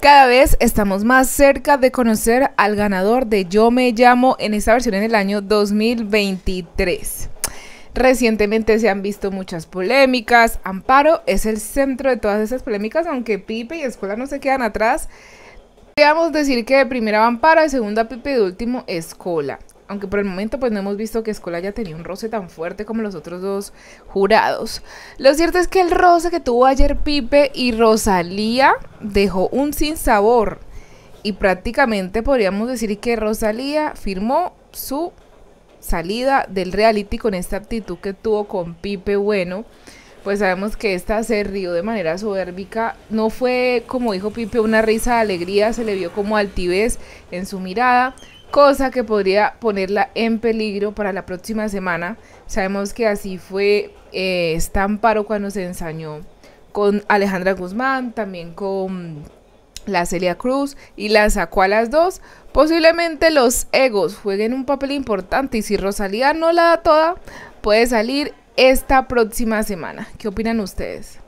Cada vez estamos más cerca de conocer al ganador de Yo Me Llamo en esta versión en el año 2023. Recientemente se han visto muchas polémicas. Amparo es el centro de todas esas polémicas, aunque Pipe y Escuela no se quedan atrás. Podríamos decir que de primera Amparo, de segunda Pipe y de último Escola aunque por el momento pues no hemos visto que Escola ya tenía un roce tan fuerte como los otros dos jurados. Lo cierto es que el roce que tuvo ayer Pipe y Rosalía dejó un sinsabor y prácticamente podríamos decir que Rosalía firmó su salida del reality con esta actitud que tuvo con Pipe Bueno. Pues sabemos que esta se rió de manera soberbica. No fue, como dijo Pipe, una risa de alegría, se le vio como altivez en su mirada, cosa que podría ponerla en peligro para la próxima semana. Sabemos que así fue eh, cuando se ensañó con Alejandra Guzmán, también con la Celia Cruz y la sacó a las dos. Posiblemente los egos jueguen un papel importante y si Rosalía no la da toda, puede salir esta próxima semana. ¿Qué opinan ustedes?